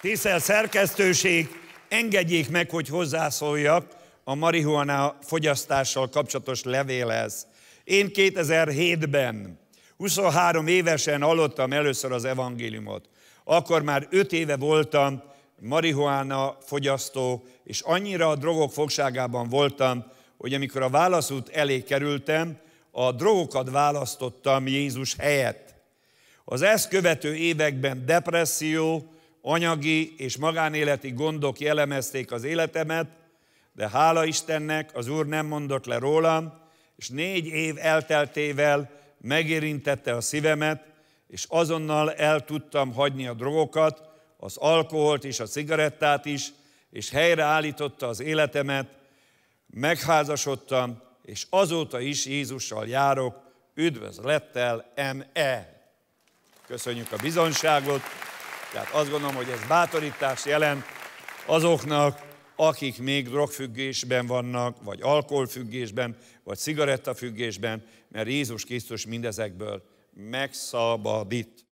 Tiszel szerkesztőség, engedjék meg, hogy hozzászóljak a marihuana fogyasztással kapcsolatos levélhez. Én 2007-ben 23 évesen hallottam először az evangéliumot. Akkor már 5 éve voltam marihuana fogyasztó, és annyira a drogok fogságában voltam, hogy amikor a válaszút elé kerültem, a drogokat választottam Jézus helyett. Az ezt követő években depresszió, anyagi és magánéleti gondok jellemezték az életemet, de hála Istennek az Úr nem mondott le rólam, és négy év elteltével megérintette a szívemet, és azonnal el tudtam hagyni a drogokat, az alkoholt és a cigarettát is, és helyreállította az életemet, megházasodtam, és azóta is Jézussal járok, üdvözlettel M.E. Köszönjük a bizonságot! Tehát azt gondolom, hogy ez bátorítást jelent azoknak, akik még drogfüggésben vannak, vagy alkoholfüggésben, vagy cigarettafüggésben, mert Jézus Krisztus mindezekből megszabadít.